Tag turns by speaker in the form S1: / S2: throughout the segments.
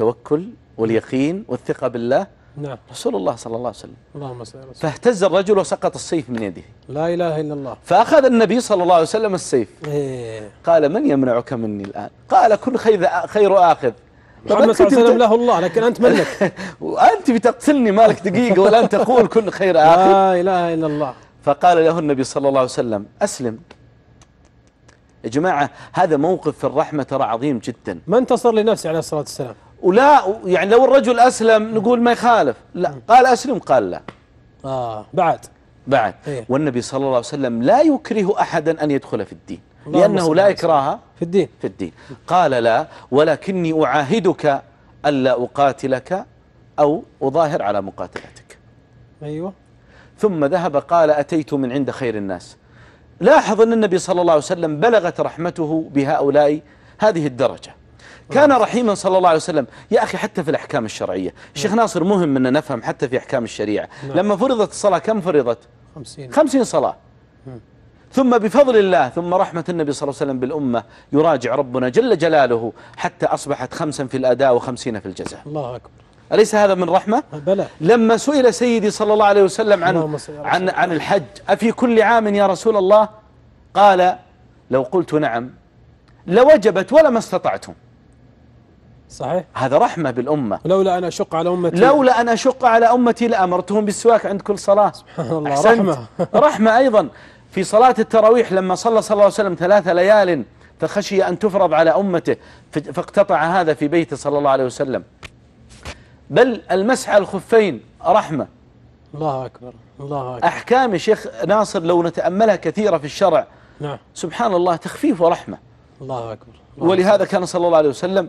S1: التوكل واليقين والثقة بالله نعم رسول الله صلى الله عليه وسلم اللهم صل وسلم فاهتز الرجل وسقط السيف من يده
S2: لا إله إلا الله
S1: فأخذ النبي صلى الله عليه وسلم السيف إيه قال من يمنعك مني الآن قال كل خير, خير آخذ محمد صلى الله عليه وسلم له الله لكن أنت منك وأنت بتقتلني مالك دقيقة انت تقول كل خير آخذ لا إله إلا الله فقال له النبي صلى الله عليه وسلم أسلم يا جماعة هذا موقف في الرحمة ترى عظيم جدا ما انتصر لنفسه عليه الصلاة والسلام ولا يعني لو الرجل اسلم نقول ما يخالف لا قال اسلم قال لا اه بعد بعد إيه؟ والنبي صلى الله عليه وسلم لا يكره احدا ان يدخل في الدين لانه لا اكراه في الدين في الدين قال لا ولكني اعاهدك الا اقاتلك او اظاهر على مقاتلتك ايوه ثم ذهب قال اتيت من عند خير الناس لاحظ ان النبي صلى الله عليه وسلم بلغت رحمته بهؤلاء هذه الدرجه كان رحيما صلى الله عليه وسلم يا أخي حتى في الأحكام الشرعية الشيخ نعم. ناصر مهم أن نفهم حتى في أحكام الشريعة نعم. لما فرضت الصلاة كم فرضت خمسين, خمسين صلاة ثم بفضل الله ثم رحمة النبي صلى الله عليه وسلم بالأمة يراجع ربنا جل جلاله حتى أصبحت خمسا في الأداء وخمسين في الجزاء الله أكبر أليس هذا من رحمة؟ بلى لما سئل سيدي صلى الله عليه وسلم عن, عن, عن الحج أفي كل عام يا رسول الله؟ قال لو قلت نعم لوجبت ولا ما استطعتم صحيح هذا رحمة بالأمة لولا أن أشق على أمتي لولا أن أشق على أمتي لأمرتهم بالسواك عند كل صلاة سبحان الله أحسنت. رحمة رحمة أيضا في صلاة التراويح لما صلى صلى الله عليه وسلم ثلاث ليال فخشي أن تفرض على أمته فاقتطع هذا في بيته صلى الله عليه وسلم بل المسح على الخفين رحمة
S2: الله أكبر الله
S1: أكبر أحكام الشيخ ناصر لو نتأملها كثيرة في الشرع نعم سبحان الله تخفيف ورحمة الله أكبر الله ولهذا كان صلى الله عليه وسلم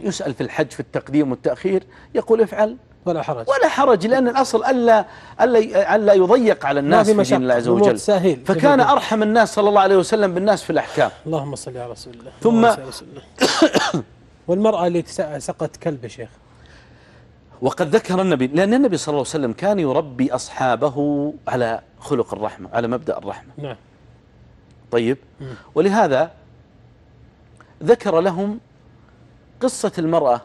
S1: يسأل في الحج في التقديم والتأخير يقول افعل ولا حرج ولا حرج لأن الأصل ألا ألا ألا يضيق على الناس في دين الله عز وجل سهل فكان أرحم الناس صلى الله عليه وسلم بالناس في الأحكام
S2: اللهم صل على رسول الله ثم
S1: والمرأة اللي سقت كلب شيخ وقد ذكر النبي لأن النبي صلى الله عليه وسلم كان يربي أصحابه على خلق الرحمة على مبدأ الرحمة نعم طيب ولهذا ذكر لهم قصة المرأة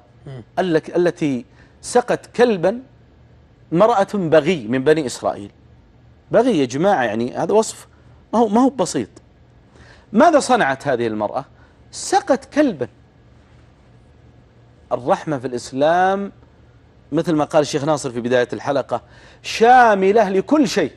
S1: التي سقت كلبا مرأة بغي من بني إسرائيل بغي يا جماعة يعني هذا وصف ما هو ما هو بسيط ماذا صنعت هذه المرأة سقت كلبا الرحمة في الإسلام مثل ما قال الشيخ ناصر في بداية الحلقة شاملة لكل شيء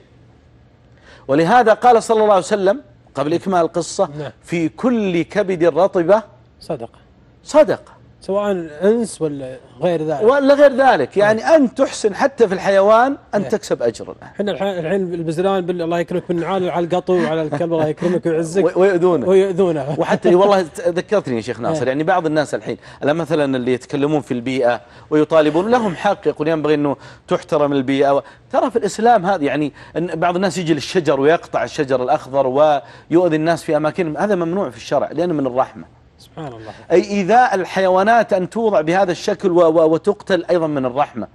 S1: ولهذا قال صلى الله عليه وسلم قبل إكمال القصة نعم. في كل كبد رطبة صدقة صدقة سواء انس ولا غير ذلك ولا غير ذلك يعني آه. ان تحسن حتى في الحيوان ان نعم. تكسب اجر
S2: احنا الحين البزران بالله الله يكرمك بالنعال وعلى القطو وعلى الكلب الله يكرمك ويعزك ويؤذونه ويؤذونه وحتى والله
S1: ذكرتني يا شيخ نعم. ناصر آه. يعني بعض الناس الحين مثلا اللي يتكلمون في البيئه ويطالبون لهم حق يقول ينبغي انه تحترم البيئه ترى في الاسلام هذا يعني ان بعض الناس يجي للشجر ويقطع الشجر الاخضر ويؤذي الناس في اماكنهم هذا ممنوع في الشرع لانه من الرحمه سبحان الله أي إيذاء الحيوانات أن توضع بهذا الشكل وتقتل أيضا من الرحمة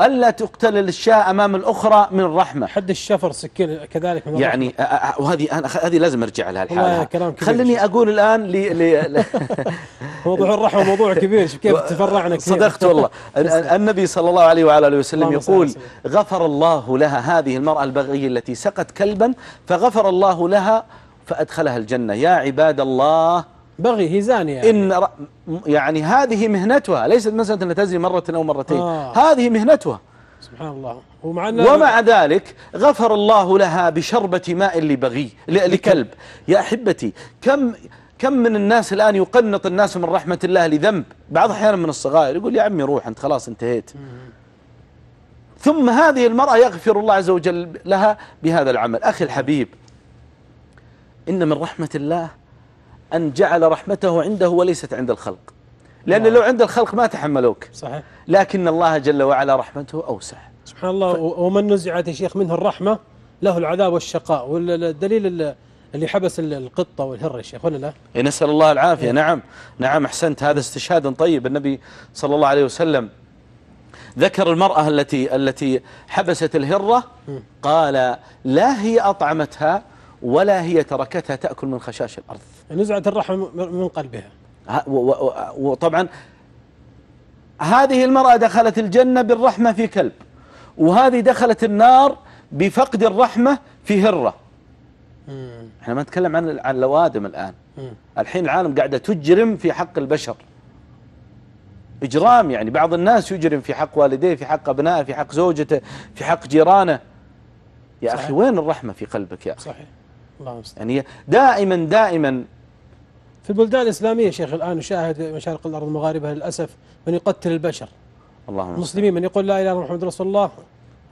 S1: ألا تقتل الشاة أمام الأخرى من الرحمة حد الشفر سكين كذلك من يعني وهذه هذه لازم أرجع لها الحالة خليني أقول الآن ل موضوع الرحمة موضوع كبير كيف تفرعنا كثير صدقت والله النبي صلى الله عليه وعلى آله وسلم يقول غفر الله لها هذه المرأة البغية التي سقت كلبا فغفر الله لها فأدخلها الجنة يا عباد الله بغي هي زانية يعني. إن ر... يعني هذه مهنتها ليست مسألة أن تزني مرة أو مرتين آه هذه مهنتها
S2: سبحان الله ومع, ومع
S1: ذلك غفر الله لها بشربة ماء لبغي لكلب يا أحبتي كم كم من الناس الآن يقنط الناس من رحمة الله لذنب بعض أحيانا من الصغائر يقول يا عمي روح أنت خلاص انتهيت ثم هذه المرأة يغفر الله عز وجل لها بهذا العمل أخي الحبيب إن من رحمة الله أن جعل رحمته عنده وليست عند الخلق لأن نعم. لو عند الخلق ما تحملوك صحيح لكن الله جل وعلا رحمته أوسع
S2: سبحان الله ف... ومن نزعت يا شيخ منه الرحمة له العذاب والشقاء والدليل اللي حبس القطة والهر يا شيخ ولا لا
S1: إيه، نسأل الله العافية إيه؟ نعم نعم أحسنت هذا استشهاد طيب النبي صلى الله عليه وسلم ذكر المرأة التي التي حبست الهرة قال لا هي أطعمتها ولا هي تركتها تأكل من خشاش الأرض يعني نزعت الرحم من قلبها وطبعا هذه المرأة دخلت الجنة بالرحمة في كلب وهذه دخلت النار بفقد الرحمة في هرة مم. احنا ما نتكلم عن اللوادم الآن مم. الحين العالم قاعدة تجرم في حق البشر إجرام يعني بعض الناس يجرم في حق والديه في حق أبنائه في حق زوجته في حق جيرانه يا صحيح. أخي وين الرحمة في قلبك يا أخي صحيح الله يعني دائما دائما في البلدان الإسلامية شيخ الآن نشاهد مشارق الأرض المغاربة للأسف
S2: من يقتل البشر
S1: الله المسلمين
S2: من يقول لا إله إلا محمد رسول الله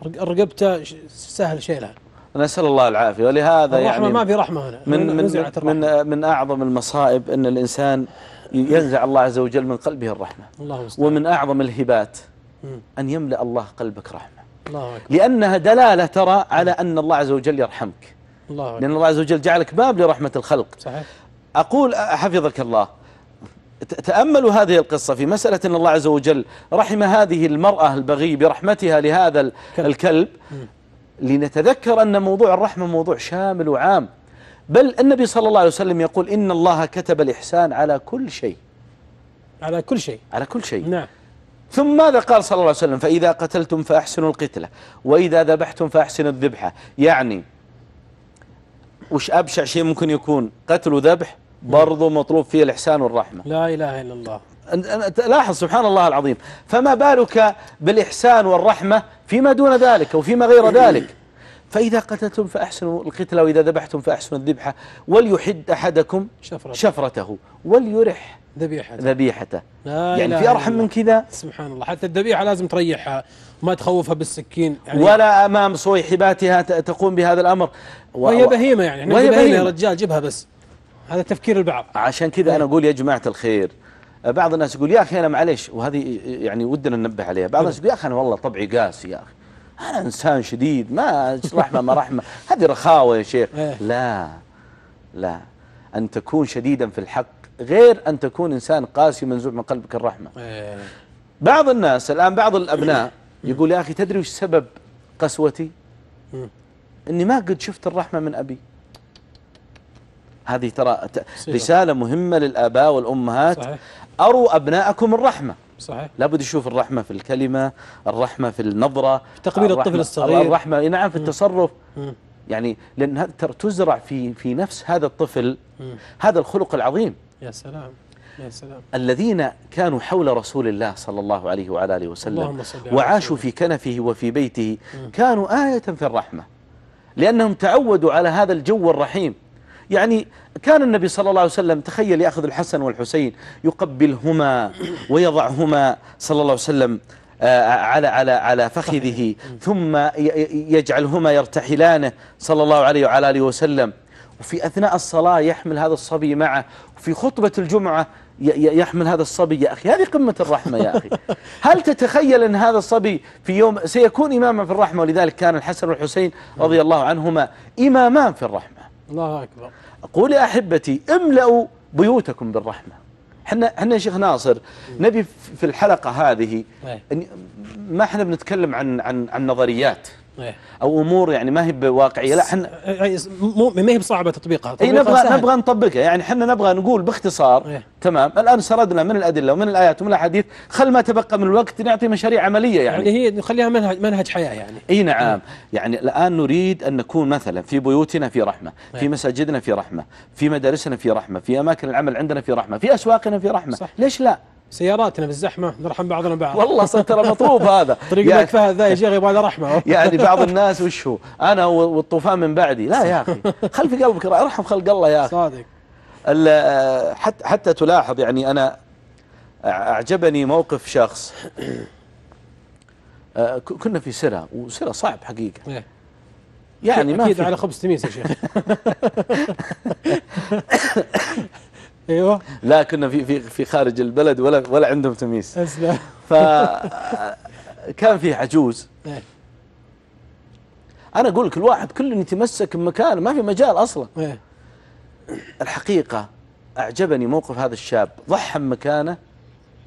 S2: رقبته سهل شيلها
S1: نسأل الله العافية ولهذا الرحمة يعني ما في رحمة هنا من من من, من, من أعظم المصائب أن الإنسان ينزع الله عز وجل من قلبه الرحمة الله ومن أعظم الهبات أن يملأ الله قلبك رحمة الله أكبر. لأنها دلالة ترى على أن الله عز وجل يرحمك الله لأن الله عز وجل جعلك باب لرحمة الخلق صحيح أقول حفظك الله تأملوا هذه القصة في مسألة أن الله عز وجل رحم هذه المرأة البغي برحمتها لهذا الكلب لنتذكر أن موضوع الرحمة موضوع شامل وعام بل النبي صلى الله عليه وسلم يقول إن الله كتب الإحسان على كل شيء على كل شيء على كل شيء نعم ثم ماذا قال صلى الله عليه وسلم فإذا قتلتم فأحسنوا القتلة وإذا ذبحتم فأحسنوا الذبحة يعني وش أبشع شيء ممكن يكون قتل وذبح برضو مطلوب فيه الإحسان والرحمة لا إله إلا الله لاحظ سبحان الله العظيم فما بالك بالإحسان والرحمة فيما دون ذلك وفيما غير ذلك فإذا قتلتم فأحسنوا القتلة وإذا ذبحتم فأحسنوا الذبحة وليحد أحدكم شفرته, شفرته وليرح ذبيحته ذبيحته يعني في أرحم من
S2: كذا سبحان الله حتى الذبيحة لازم تريحها ما تخوفها بالسكين يعني ولا
S1: أمام صويحباتها تقوم بهذا الأمر وهي بهيمة يعني وهي بهيمة يا رجال جبها بس هذا تفكير البعض عشان كذا أنا أقول يا جماعة الخير بعض الناس يقول يا أخي أنا معليش وهذه يعني ودنا ننبه عليها بعض الناس يقول يا أخي أنا والله طبعي قاسي يا أخي أنا إنسان شديد ما رحمة ما رحمة هذه رخاوة يا شيخ إيه. لا لا أن تكون شديدا في الحق غير أن تكون إنسان قاسي منزوع من قلبك الرحمة إيه. بعض الناس الآن بعض الأبناء يقول يا أخي تدري وش سبب قسوتي أني ما قد شفت الرحمة من أبي هذه ترى رسالة مهمة للآباء والأمهات صحيح. أروا أبنائكم الرحمة صحيح لابد يشوف الرحمة في الكلمة الرحمة في النظرة تقبيل الطفل الصغير الرحمة نعم في التصرف يعني لأن تزرع في في نفس هذا الطفل هذا الخلق العظيم
S2: يا سلام يا سلام
S1: الذين كانوا حول رسول الله صلى الله عليه وعلى آله وسلم وعاشوا في كنفه وفي بيته كانوا آية في الرحمة لأنهم تعودوا على هذا الجو الرحيم يعني كان النبي صلى الله عليه وسلم تخيل يأخذ الحسن والحسين يقبلهما ويضعهما صلى الله عليه وسلم آه، على على على فخذه ثم يجعلهما يرتحلانه صلى الله عليه وعلى آله وسلم وفي أثناء الصلاة يحمل هذا الصبي معه وفي خطبة الجمعة يحمل هذا الصبي يا أخي هذه قمة الرحمة يا أخي هل تتخيل أن هذا الصبي في يوم سيكون إماما في الرحمة ولذلك كان الحسن والحسين رضي الله عنهما إمامان في الرحمة
S2: الله أكبر
S1: أقول يا أحبتي املأوا بيوتكم بالرحمة احنا احنا شيخ ناصر نبي في الحلقة هذه إيه. ما احنا بنتكلم عن عن عن نظريات إيه. او امور يعني ما هي بواقعيه لا احنا ما هي
S2: بصعبه تطبيقها اي نبغى سهل. نبغى
S1: نطبقها يعني احنا نبغى نقول باختصار إيه. تمام الان سردنا من الادله ومن الايات ومن الاحاديث خل ما تبقى من الوقت نعطي مشاريع عمليه يعني يعني هي نخليها منهج منهج حياه يعني اي نعم مم. يعني الان نريد ان نكون مثلا في بيوتنا في رحمه إيه. في مساجدنا في رحمه في مدارسنا في رحمه في اماكن العمل عندنا في رحمه في اسواقنا في رحمه صح. ليش لا سياراتنا في الزحمه نرحم بعضنا بعض والله ترى مطلوب هذا طريق يعني الملك فهد ذا يا شيخ يبغى له رحمه يعني بعض الناس وش هو انا والطوفان من بعدي لا يا اخي خل في قلبك ارحم خلق الله يا اخي صادق حتى حتى تلاحظ يعني انا اعجبني موقف شخص آه، كنا في سرة وسرة صعب حقيقة إيه. يعني ما أكيد على خبز تميس يا شيخ ايوه لا كنا في في في خارج البلد ولا ولا عندهم تميس اسلم ف كان في عجوز إيه. انا اقول لك الواحد كل يتمسك بمكان ما في مجال اصلا إيه. الحقيقه اعجبني موقف هذا الشاب ضحى بمكانه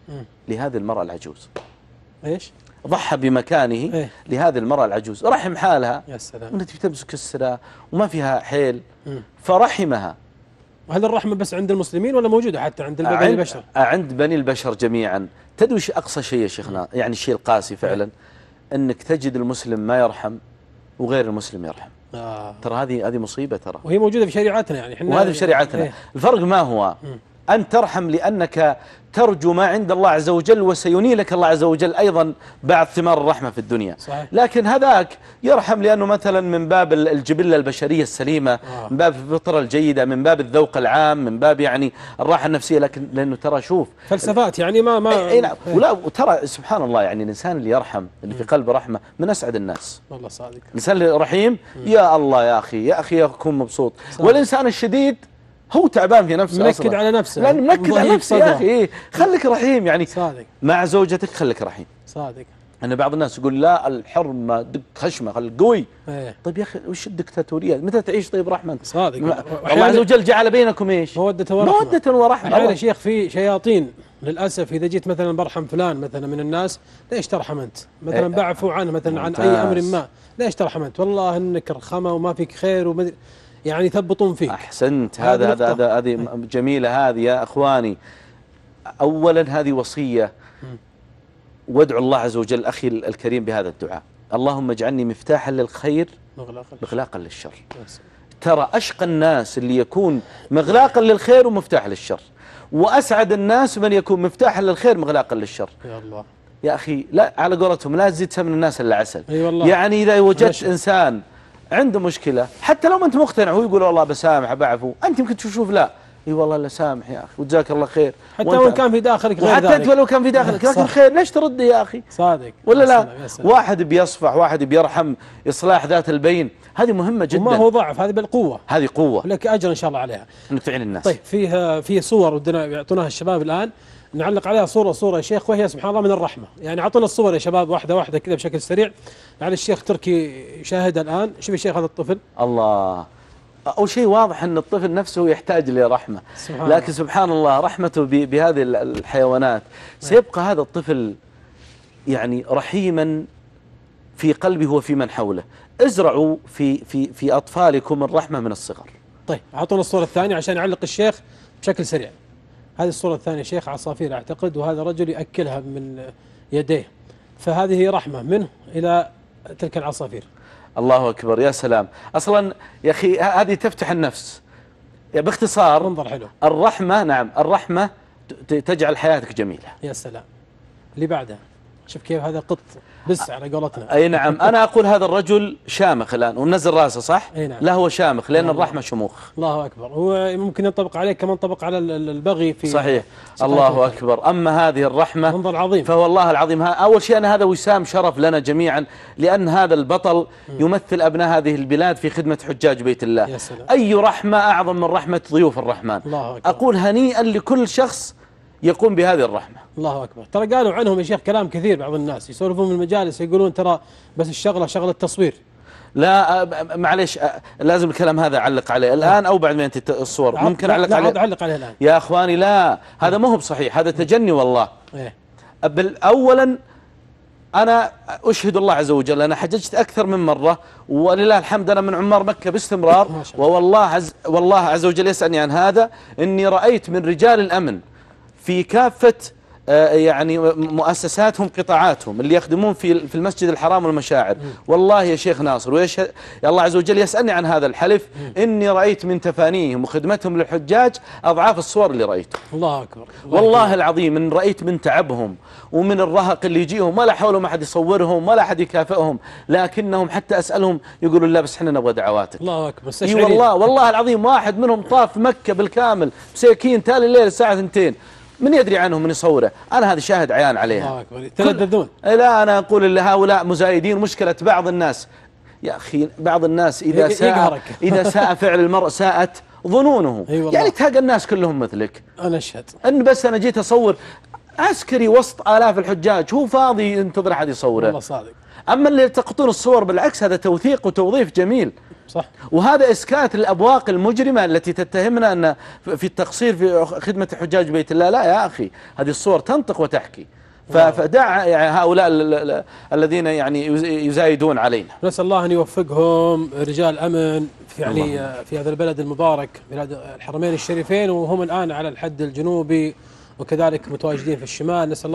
S1: إيه. لهذه المراه العجوز ايش؟ ضحى بمكانه إيه؟ لهذه المرأة العجوز رحم حالها يا سلام وانت تمسك السلا وما فيها حيل مم. فرحمها وهل الرحمة بس عند المسلمين ولا موجودة حتى عند بني البشر عند بني البشر جميعا تدري ايش أقصى شيء يا شيخنا يعني الشيء القاسي فعلا أنك تجد المسلم ما يرحم وغير المسلم يرحم آه. ترى هذه هذه مصيبة ترى وهي موجودة في شريعتنا يعني وهذه في شريعتنا إيه. الفرق ما هو م. أن ترحم لأنك ترجو ما عند الله عز وجل وسينيلك الله عز وجل أيضا بعض ثمار الرحمة في الدنيا صحيح. لكن هذاك يرحم لأنه مثلا من باب الجبلة البشرية السليمة آه. من باب الفطرة الجيدة من باب الذوق العام من باب يعني الراحة النفسية لكن لأنه ترى شوف فلسفات يعني ما ما اي نعم إيه، إيه. ولا وترى سبحان الله يعني الإنسان اللي يرحم اللي في قلبه رحمة من أسعد الناس والله صادق الإنسان الرحيم يا الله يا أخي يا أخي يكون مبسوط صحيح. والإنسان الشديد هو تعبان في نفسه منكد على نفسه لان منكد على نفسه يا اخي إيه خليك رحيم يعني صادق مع زوجتك خليك رحيم صادق ان بعض الناس يقول لا الحرمه دق خشمه خل قوي ايه طيب يا اخي وش الدكتاتوريه متى تعيش طيب رحمه صادق الله عز وجل جعل بينكم ايش موده ورحمه موده ورحمه احيانا
S2: شيخ في شياطين للاسف اذا جيت مثلا برحم فلان مثلا من الناس ليش ترحم انت؟ مثلا إيه. بعفو عنه مثلا عن اي امر ما ليش ترحم انت؟ والله انك رخمه وما فيك خير ومدري يعني يثبطون فيك
S1: أحسنت هذا هذا هذا هذه إيه. جميلة هذه يا أخواني أولا هذه وصية وادعو الله عز وجل أخي الكريم بهذا الدعاء اللهم اجعلني مفتاحا للخير مغلاقا للشر ترى أشقى الناس اللي يكون مغلاقا للخير ومفتاح للشر وأسعد الناس من يكون مفتاحا للخير مغلاقا للشر يا الله يا أخي لا على قولتهم لا تزيد سمن الناس إلا عسل أي والله يعني إذا وجدت إنسان عنده مشكلة حتى لو ما أنت مقتنع هو يقول والله بسامح بعفو أنت يمكن تشوف لا اي والله لا سامح يا اخي وجزاك الله خير حتى لو كان في داخلك غير حتى انت ولو كان في داخلك لكن
S2: خير ليش ترد يا اخي؟ صادق ولا لا؟
S1: واحد بيصفح واحد بيرحم اصلاح ذات البين هذه مهمه جدا وما هو ضعف هذه بالقوه هذه قوه
S2: لك اجر ان شاء الله عليها
S1: انك تعين الناس طيب
S2: فيها في صور ودنا يعطوناها الشباب الان نعلق عليها صورة صورة يا شيخ وهي سبحان الله من الرحمة يعني أعطونا الصور يا شباب واحدة واحدة كذا بشكل سريع لعل الشيخ تركي يشاهدها
S1: الآن شوف يا شيخ هذا الطفل الله أول شيء واضح أن الطفل نفسه يحتاج لرحمة سبحان لكن سبحان الله رحمته بهذه الحيوانات نعم. سيبقى هذا الطفل يعني رحيما في قلبه وفي من حوله ازرعوا في في في أطفالكم الرحمة من الصغر
S2: طيب أعطونا الصورة الثانية عشان يعلق الشيخ بشكل سريع هذه الصورة الثانية شيخ عصافير أعتقد وهذا رجل يأكلها من يديه فهذه رحمة منه إلى تلك العصافير
S1: الله أكبر يا سلام أصلا يا أخي هذه تفتح النفس باختصار منظر حلو الرحمة نعم الرحمة تجعل حياتك جميلة
S2: يا سلام اللي بعدها شوف كيف هذا قط بس على قولتنا اي نعم انا
S1: اقول هذا الرجل شامخ الان ونزل راسه صح؟ اي نعم لا هو شامخ لان نعم. الرحمه شموخ الله اكبر هو ممكن ينطبق عليه كما انطبق على البغي في صحيح الله اكبر اما هذه الرحمه منظر عظيم فوالله العظيم اول شيء انا هذا وسام شرف لنا جميعا لان هذا البطل يمثل ابناء هذه البلاد في خدمه حجاج بيت الله يا سلام. اي رحمه اعظم من رحمه ضيوف الرحمن الله أكبر. اقول هنيئا لكل شخص يقوم بهذه الرحمة الله أكبر ترى قالوا عنهم
S2: يا شيخ كلام كثير بعض الناس يسولفون في المجالس يقولون ترى بس الشغلة شغلة تصوير
S1: لا معلش لازم الكلام هذا اعلق عليه الان او بعد ما ينتهي الصور ممكن اعلق عليه اعلق عليه الان يا اخواني لا هذا ما هو بصحيح هذا تجني والله إيه؟ بل اولا انا اشهد الله عز وجل انا حججت اكثر من مره ولله الحمد انا من عمار مكه باستمرار والله عز والله عز وجل يسالني عن هذا اني رايت من رجال الامن في كافة آه، يعني مؤسساتهم قطاعاتهم اللي يخدمون في في المسجد الحرام والمشاعر والله يا شيخ ناصر ويش الله عز وجل يسألني عن هذا الحلف إني رأيت من تفانيهم وخدمتهم للحجاج أضعاف الصور اللي رأيته الله أكبر الله والله أكبر. العظيم إن رأيت من تعبهم ومن الرهق اللي يجيهم ولا حولهم أحد يصورهم ولا أحد يكافئهم لكنهم حتى أسألهم يقولون لا بس احنا نبغى دعواتك
S2: الله أكبر إي والله والله
S1: العظيم واحد منهم طاف مكة بالكامل بسكين تالي الليل الساعة 2 من يدري عنه من يصوره أنا هذا شاهد عيان عليها الله أكبر إيه، لا أنا أقول هؤلاء مزايدين مشكلة بعض الناس يا أخي بعض الناس إذا ساء إذا ساء فعل المرء ساءت ظنونه أيوة يعني تهاج الناس كلهم مثلك أنا أشهد أن بس أنا جيت أصور عسكري وسط آلاف الحجاج هو فاضي ينتظر أحد يصوره والله صادق أما اللي يلتقطون الصور بالعكس هذا توثيق وتوظيف جميل صح وهذا إسكات الأبواق المجرمة التي تتهمنا أن في التقصير في خدمة حجاج بيت الله لا يا أخي هذه الصور تنطق وتحكي فدع يعني هؤلاء الذين يعني يزايدون علينا نسأل الله أن
S2: يوفقهم رجال أمن في يعني في هذا البلد المبارك بلاد الحرمين الشريفين وهم الآن على الحد الجنوبي وكذلك متواجدين في الشمال نسأل